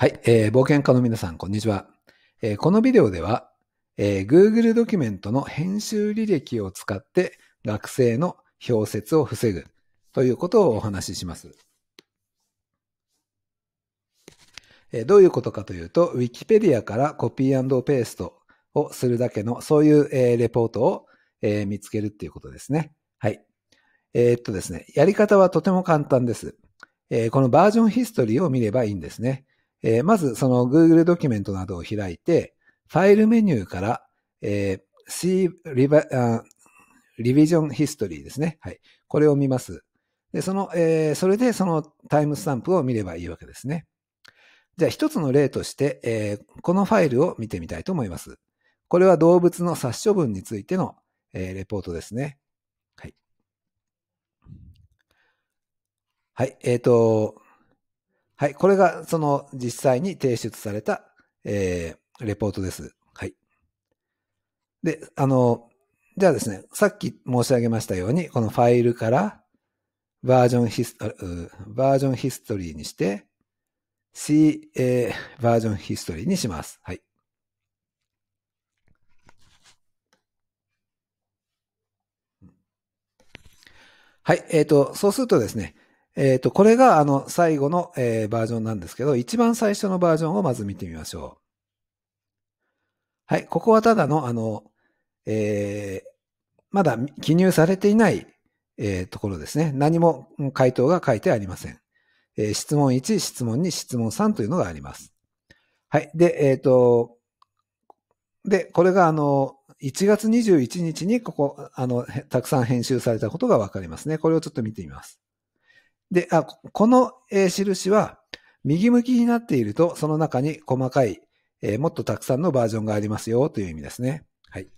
はい、えー、冒険家の皆さん、こんにちは。えー、このビデオでは、えー、Google ドキュメントの編集履歴を使って学生の表説を防ぐということをお話しします。えー、どういうことかというと、Wikipedia からコピーペーストをするだけの、そういう、えー、レポートを、えー、見つけるっていうことですね。はい。えー、っとですね、やり方はとても簡単です。えー、このバージョンヒストリーを見ればいいんですね。えー、まず、その Google ドキュメントなどを開いて、ファイルメニューから、えー、See Revision History ですね。はい。これを見ます。で、その、えー、それでそのタイムスタンプを見ればいいわけですね。じゃあ一つの例として、えー、このファイルを見てみたいと思います。これは動物の殺処分についての、えー、レポートですね。はい。はい、えっ、ー、と、はい。これが、その、実際に提出された、えー、レポートです。はい。で、あの、じゃあですね、さっき申し上げましたように、このファイルからバージョンヒスト、バージョンヒストリーにして、C、えー、バージョンヒストリーにします。はい。はい。えっ、ー、と、そうするとですね、えっ、ー、と、これがあの最後の、えー、バージョンなんですけど、一番最初のバージョンをまず見てみましょう。はい、ここはただのあの、えー、まだ記入されていない、えー、ところですね。何も回答が書いてありません。えー、質問1、質問2、質問3というのがあります。はい。で、えっ、ー、と、で、これがあの、1月21日にここ、あの、たくさん編集されたことがわかりますね。これをちょっと見てみます。で、あ、この、え印は、右向きになっていると、その中に細かい、えー、もっとたくさんのバージョンがありますよという意味ですね。はい。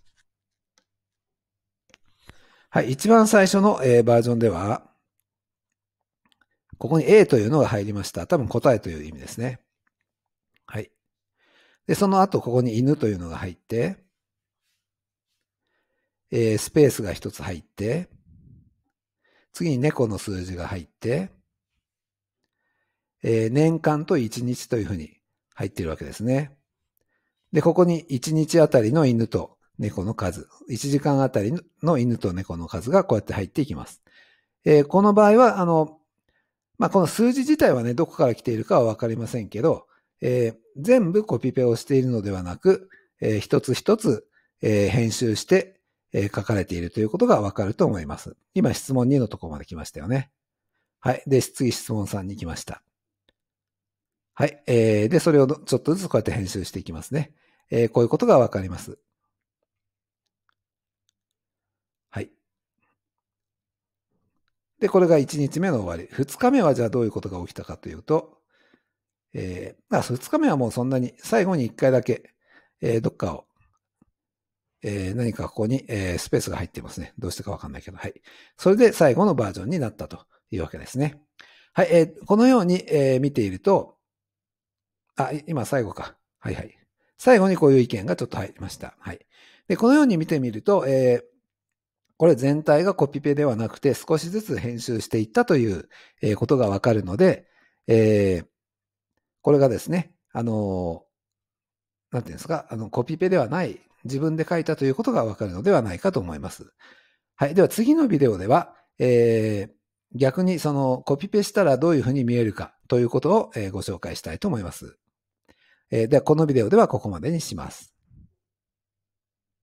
はい、一番最初の、えー、バージョンでは、ここに A というのが入りました。多分答えという意味ですね。はい。で、その後、ここに犬というのが入って、えー、スペースが一つ入って、次に猫の数字が入って、えー、年間と1日というふうに入っているわけですね。で、ここに1日あたりの犬と猫の数、1時間あたりの犬と猫の数がこうやって入っていきます。えー、この場合は、あの、まあ、この数字自体はね、どこから来ているかはわかりませんけど、えー、全部コピペをしているのではなく、えー、一つ一つ、えー、編集して、えー、書かれているということがわかると思います。今質問2のところまで来ましたよね。はい。で、次質問3に来ました。はい。えー、で、それをちょっとずつこうやって編集していきますね。えー、こういうことがわかります。はい。で、これが1日目の終わり。2日目はじゃあどういうことが起きたかというと、えー、あ、2日目はもうそんなに、最後に1回だけ、えー、どっかをえー、何かここに、えー、スペースが入ってますね。どうしてかわかんないけど。はい。それで最後のバージョンになったというわけですね。はい。えー、このように、えー、見ていると、あ、今最後か。はいはい。最後にこういう意見がちょっと入りました。はい。で、このように見てみると、えー、これ全体がコピペではなくて少しずつ編集していったという、えことがわかるので、えー、これがですね、あのなんていうんですか、あの、コピペではない自分で書いたということがわかるのではないかと思います。はい。では次のビデオでは、えー、逆にそのコピペしたらどういうふうに見えるかということをご紹介したいと思います。えー、ではこのビデオではここまでにします。